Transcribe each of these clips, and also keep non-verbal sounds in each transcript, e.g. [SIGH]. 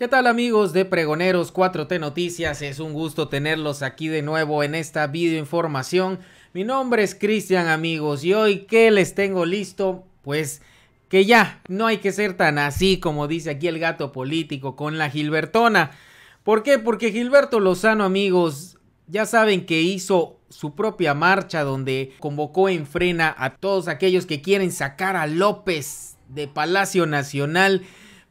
¿Qué tal amigos de Pregoneros 4T Noticias? Es un gusto tenerlos aquí de nuevo en esta videoinformación. Mi nombre es Cristian amigos y hoy que les tengo listo, pues que ya no hay que ser tan así como dice aquí el gato político con la Gilbertona. ¿Por qué? Porque Gilberto Lozano amigos ya saben que hizo su propia marcha donde convocó en frena a todos aquellos que quieren sacar a López de Palacio Nacional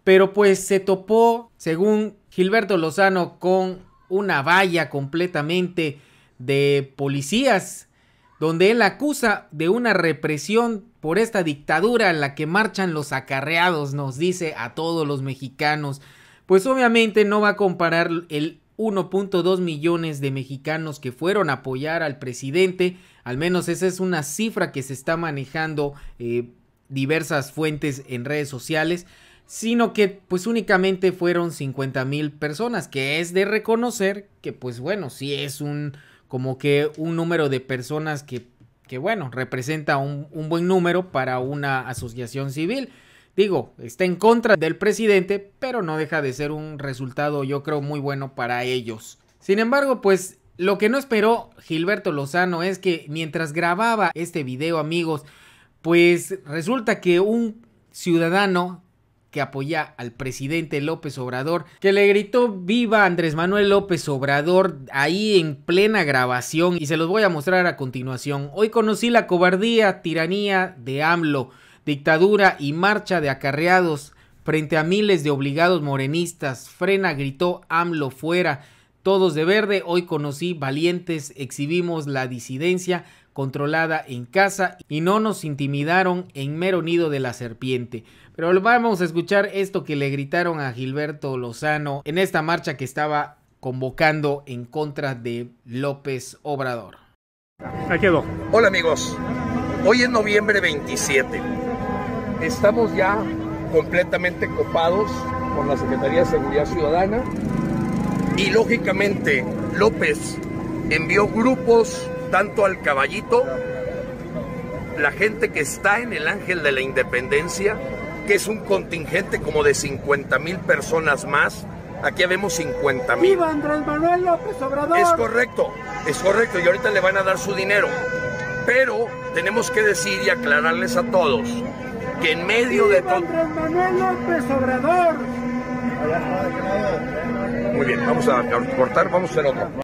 pero pues se topó, según Gilberto Lozano, con una valla completamente de policías, donde él acusa de una represión por esta dictadura en la que marchan los acarreados, nos dice a todos los mexicanos. Pues obviamente no va a comparar el 1.2 millones de mexicanos que fueron a apoyar al presidente, al menos esa es una cifra que se está manejando eh, diversas fuentes en redes sociales, sino que pues únicamente fueron 50 mil personas, que es de reconocer que pues bueno, sí es un como que un número de personas que, que bueno, representa un, un buen número para una asociación civil. Digo, está en contra del presidente, pero no deja de ser un resultado yo creo muy bueno para ellos. Sin embargo, pues lo que no esperó Gilberto Lozano es que mientras grababa este video amigos, pues resulta que un ciudadano que apoya al presidente López Obrador, que le gritó viva Andrés Manuel López Obrador ahí en plena grabación y se los voy a mostrar a continuación. Hoy conocí la cobardía, tiranía de AMLO, dictadura y marcha de acarreados frente a miles de obligados morenistas. Frena, gritó AMLO fuera. Todos de verde, hoy conocí valientes, exhibimos la disidencia controlada en casa y no nos intimidaron en mero nido de la serpiente. Pero vamos a escuchar esto que le gritaron a Gilberto Lozano en esta marcha que estaba convocando en contra de López Obrador. quedó. Hola amigos, hoy es noviembre 27. Estamos ya completamente copados con la Secretaría de Seguridad Ciudadana y lógicamente López envió grupos tanto al caballito, la gente que está en el Ángel de la Independencia, que es un contingente como de 50 mil personas más. Aquí vemos 50 mil. ¡Viva Andrés Manuel López Obrador! Es correcto, es correcto, y ahorita le van a dar su dinero. Pero tenemos que decir y aclararles a todos que en medio de todo. Andrés Manuel López Obrador! Muy bien, vamos a cortar, vamos a hacer otro.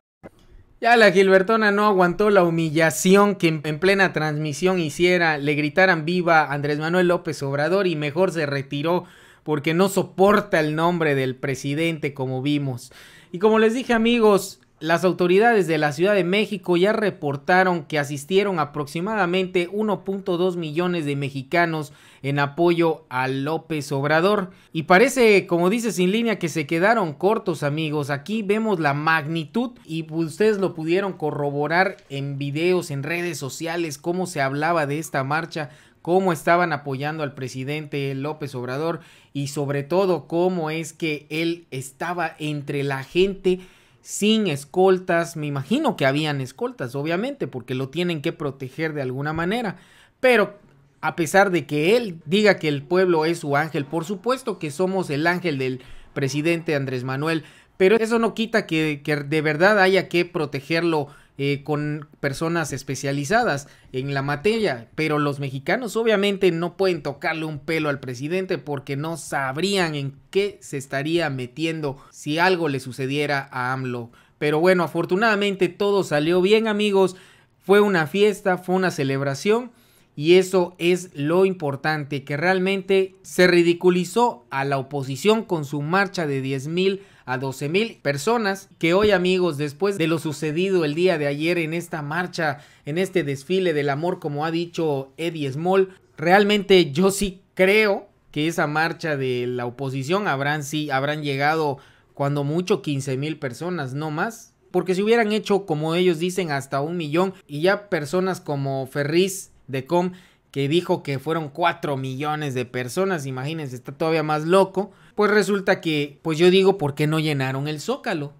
Ya la Gilbertona no aguantó la humillación que en plena transmisión hiciera, le gritaran viva Andrés Manuel López Obrador y mejor se retiró porque no soporta el nombre del presidente como vimos. Y como les dije amigos, las autoridades de la Ciudad de México ya reportaron que asistieron aproximadamente 1.2 millones de mexicanos en apoyo a López Obrador. Y parece, como dice Sin Línea, que se quedaron cortos amigos. Aquí vemos la magnitud y ustedes lo pudieron corroborar en videos, en redes sociales, cómo se hablaba de esta marcha, cómo estaban apoyando al presidente López Obrador y sobre todo cómo es que él estaba entre la gente sin escoltas. Me imagino que habían escoltas, obviamente, porque lo tienen que proteger de alguna manera. Pero a pesar de que él diga que el pueblo es su ángel. Por supuesto que somos el ángel del presidente Andrés Manuel, pero eso no quita que, de verdad haya que protegerlo. Eh, con personas especializadas en la materia, pero los mexicanos obviamente no pueden tocarle un pelo al presidente porque no sabrían en qué se estaría metiendo si algo le sucediera a AMLO. Pero bueno, afortunadamente todo salió bien amigos, fue una fiesta, fue una celebración y eso es lo importante, que realmente se ridiculizó a la oposición con su marcha de mil a mil personas, que hoy amigos, después de lo sucedido el día de ayer en esta marcha, en este desfile del amor, como ha dicho Eddie Small, realmente yo sí creo que esa marcha de la oposición habrán, sí, habrán llegado cuando mucho mil personas, no más. Porque si hubieran hecho, como ellos dicen, hasta un millón y ya personas como Ferriz de com que dijo que fueron 4 millones de personas, imagínense, está todavía más loco, pues resulta que, pues yo digo, ¿por qué no llenaron el zócalo?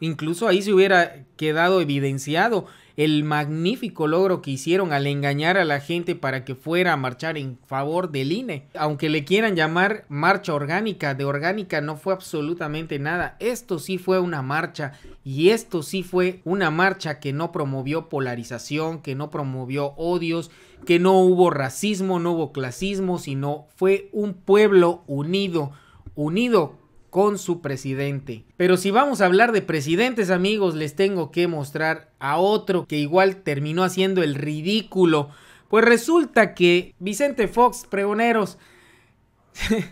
Incluso ahí se hubiera quedado evidenciado el magnífico logro que hicieron al engañar a la gente para que fuera a marchar en favor del INE. Aunque le quieran llamar marcha orgánica, de orgánica no fue absolutamente nada. Esto sí fue una marcha y esto sí fue una marcha que no promovió polarización, que no promovió odios, que no hubo racismo, no hubo clasismo, sino fue un pueblo unido, unido con su presidente. Pero si vamos a hablar de presidentes amigos, les tengo que mostrar a otro que igual terminó haciendo el ridículo. Pues resulta que Vicente Fox, pregoneros, [LAUGHS]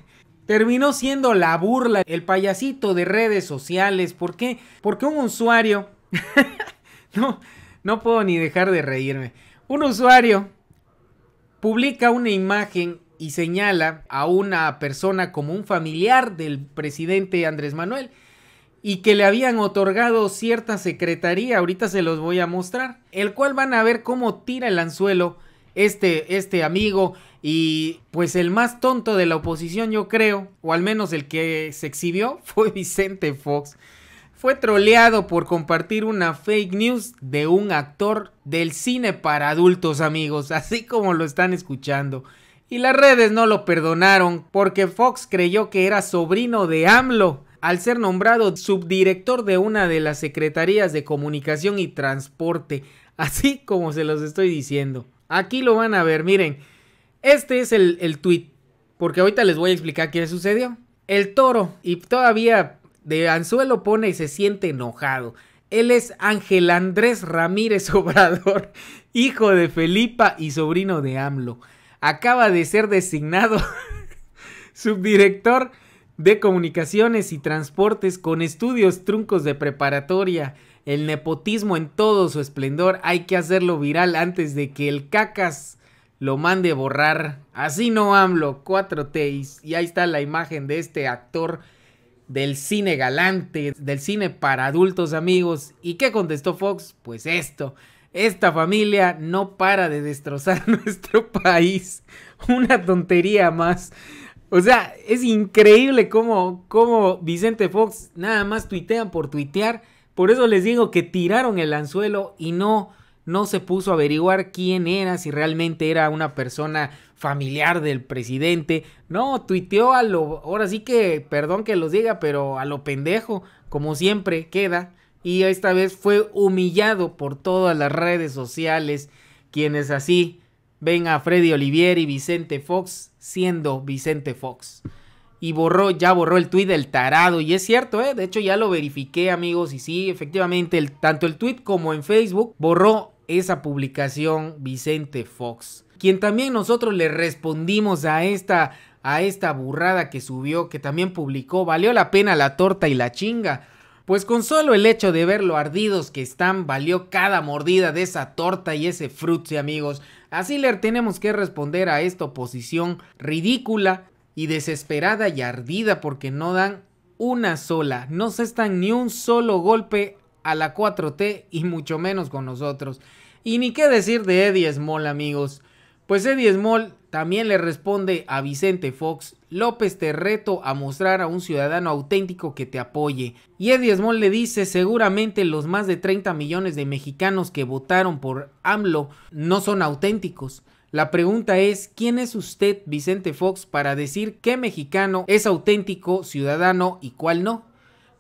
terminó siendo la burla, el payasito de redes sociales. ¿Por qué? Porque un usuario... [LAUGHS] no, no puedo ni dejar de reírme. Un usuario publica una imagen y señala a una persona como un familiar del presidente Andrés Manuel y que le habían otorgado cierta secretaría, ahorita se los voy a mostrar, el cual van a ver cómo tira el anzuelo este, este amigo y pues el más tonto de la oposición yo creo, o al menos el que se exhibió, [LAUGHS] fue Vicente Fox. Fue troleado por compartir una fake news de un actor del cine para adultos amigos, así como lo están escuchando. Y las redes no lo perdonaron porque Fox creyó que era sobrino de AMLO al ser nombrado subdirector de una de las secretarías de comunicación y transporte, [LAUGHS] así como se los estoy diciendo. Aquí lo van a ver, miren, este es el, el tweet, porque ahorita les voy a explicar qué sucedió. El toro, y todavía de anzuelo pone y se siente enojado. Él es Ángel Andrés Ramírez [LAUGHS] Obrador, hijo de Felipa y sobrino de AMLO acaba de ser designado [LAUGHS] subdirector de comunicaciones y transportes con estudios truncos de preparatoria. El nepotismo en todo su esplendor hay que hacerlo viral antes de que el cacas lo mande borrar. Así no hablo, 4 T's. Y ahí está la imagen de este actor del cine galante, del cine para adultos amigos. ¿Y qué contestó Fox? Pues esto. Esta familia no para de destrozar [LAUGHS] nuestro país. Una tontería más. O sea, es increíble cómo, cómo Vicente Fox nada más tuitean por tuitear. Por eso les digo que tiraron el anzuelo y no, no se puso a averiguar quién era, si realmente era una persona familiar del presidente. No, tuiteó a lo, ahora sí que, perdón que los diga, pero a lo pendejo, como siempre queda y esta vez fue humillado por todas las redes sociales, quienes así ven a Freddy Olivier y Vicente Fox siendo Vicente Fox. Y borró, ya borró el tuit del tarado. Y es cierto, ¿eh? de hecho ya lo verifiqué, amigos. Y sí, efectivamente, tanto el tuit como en Facebook borró esa publicación Vicente Fox. Quien también nosotros le respondimos a esta, a esta burrada que subió, que también publicó. Valió la pena la torta y la chinga pues con solo el hecho de ver lo ardidos que están, valió cada mordida de esa torta y ese frutzi, amigos. Así leer tenemos que responder a esta oposición ridícula y desesperada y ardida porque no dan una sola, no se están ni un solo golpe a la 4T y mucho menos con nosotros. Y ni qué decir de Eddie Small, amigos. Pues Eddie Small también le responde a Vicente Fox, López te reto a mostrar a un ciudadano auténtico que te apoye. Y Eddie Small le dice, seguramente los más de 30 millones de mexicanos que votaron por AMLO no son auténticos. La pregunta es, ¿quién es usted, Vicente Fox, para decir qué mexicano es auténtico, ciudadano y cuál no?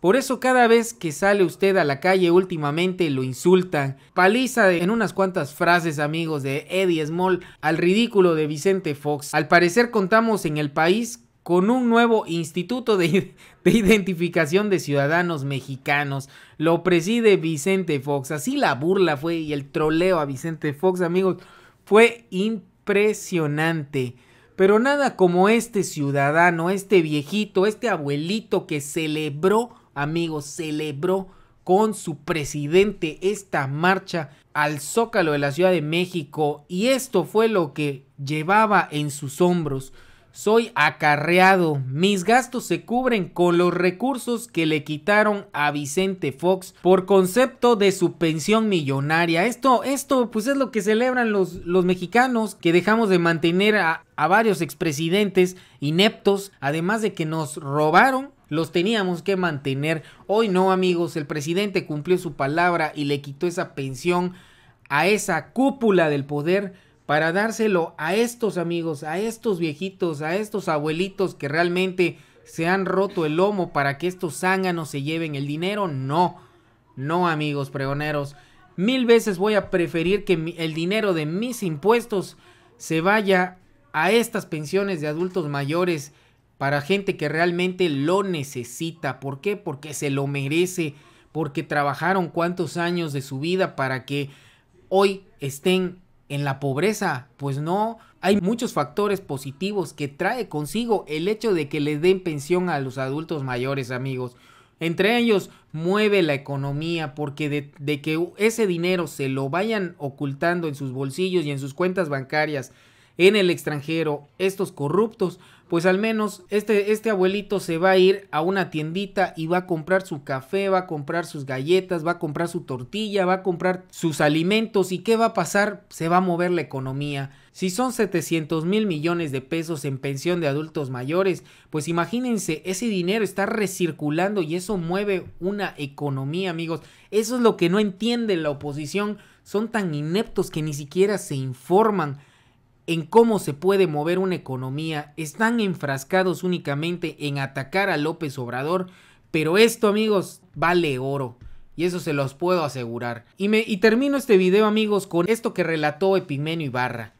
Por eso cada vez que sale usted a la calle últimamente lo insultan. Paliza en unas cuantas frases amigos de Eddie Small al ridículo de Vicente Fox. Al parecer contamos en el país con un nuevo instituto de, [LAUGHS] de identificación de ciudadanos mexicanos. Lo preside Vicente Fox. Así la burla fue y el troleo a Vicente Fox amigos fue impresionante. Pero nada como este ciudadano, este viejito, este abuelito que celebró amigos, celebró con su presidente esta marcha al zócalo de la Ciudad de México y esto fue lo que llevaba en sus hombros. Soy acarreado, mis gastos se cubren con los recursos que le quitaron a Vicente Fox por concepto de su pensión millonaria. Esto, esto pues es lo que celebran los, los mexicanos que dejamos de mantener a, a varios expresidentes ineptos, además de que nos robaron los teníamos que mantener. Hoy no, amigos, el presidente cumplió su palabra y le quitó esa pensión a esa cúpula del poder para dárselo a estos amigos, a estos viejitos, a estos abuelitos que realmente se han roto el lomo para que estos zánganos se lleven el dinero. No, no, amigos pregoneros. Mil veces voy a preferir que el dinero de mis impuestos se vaya a estas pensiones de adultos mayores para gente que realmente lo necesita. ¿Por qué? Porque se lo merece, porque trabajaron cuántos años de su vida para que hoy estén en la pobreza. Pues no, hay muchos factores positivos que trae consigo el hecho de que le den pensión a los adultos mayores, amigos. Entre ellos, mueve la economía, porque de, de que ese dinero se lo vayan ocultando en sus bolsillos y en sus cuentas bancarias en el extranjero, estos corruptos, pues al menos este, este abuelito se va a ir a una tiendita y va a comprar su café, va a comprar sus galletas, va a comprar su tortilla, va a comprar sus alimentos y ¿qué va a pasar? Se va a mover la economía. Si son 700 mil millones de pesos en pensión de adultos mayores, pues imagínense, ese dinero está recirculando y eso mueve una economía, amigos. Eso es lo que no entiende la oposición. Son tan ineptos que ni siquiera se informan en cómo se puede mover una economía, están enfrascados únicamente en atacar a López Obrador, pero esto amigos vale oro. Y eso se los puedo asegurar. Y, me, termino este video amigos con esto que relató Epigmenio Ibarra.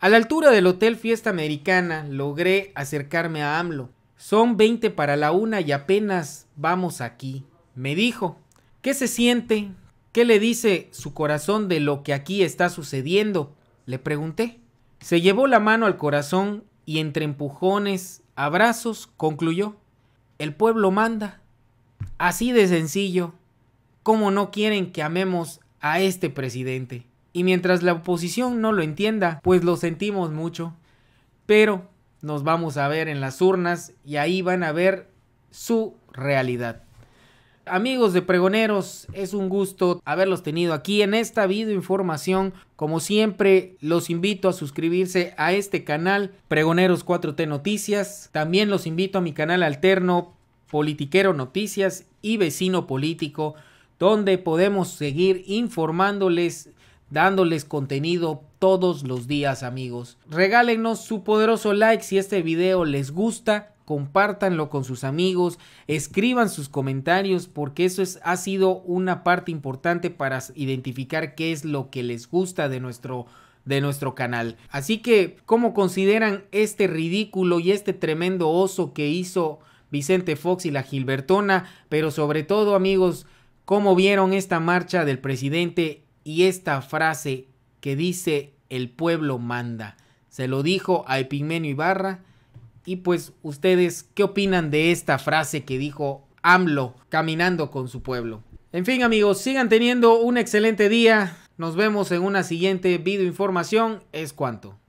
A la altura del Hotel Fiesta Americana logré acercarme a AMLO. Son 20 para la una y apenas vamos aquí. Me dijo, ¿qué se siente? ¿Qué le dice su corazón de lo que aquí está sucediendo? Le pregunté. Se llevó la mano al corazón y entre empujones, abrazos, concluyó. El pueblo manda. Así de sencillo. Como no quieren que amemos a este presidente? Y mientras la oposición no lo entienda, pues lo sentimos mucho. Pero nos vamos a ver en las urnas y ahí van a ver su realidad. Amigos de Pregoneros, es un gusto haberlos tenido aquí en esta videoinformación. Como siempre, los invito a suscribirse a este canal Pregoneros 4T Noticias. También los invito a mi canal alterno Politiquero Noticias y Vecino Político, donde podemos seguir informándoles, dándoles contenido todos los días, amigos. Regálenos su poderoso like si este video les gusta compártanlo con sus amigos, escriban sus comentarios porque eso es, ha sido una parte importante para identificar qué es lo que les gusta de nuestro de nuestro canal. Así que, ¿cómo consideran este ridículo y este tremendo oso que hizo Vicente Fox y la Gilbertona? Pero sobre todo, amigos, ¿cómo vieron esta marcha del presidente y esta frase que dice el pueblo manda? Se lo dijo a Epigmenio Ibarra y pues ustedes, ¿qué opinan de esta frase que dijo AMLO caminando con su pueblo? En fin amigos, sigan teniendo un excelente día. Nos vemos en una siguiente video información. Es cuanto.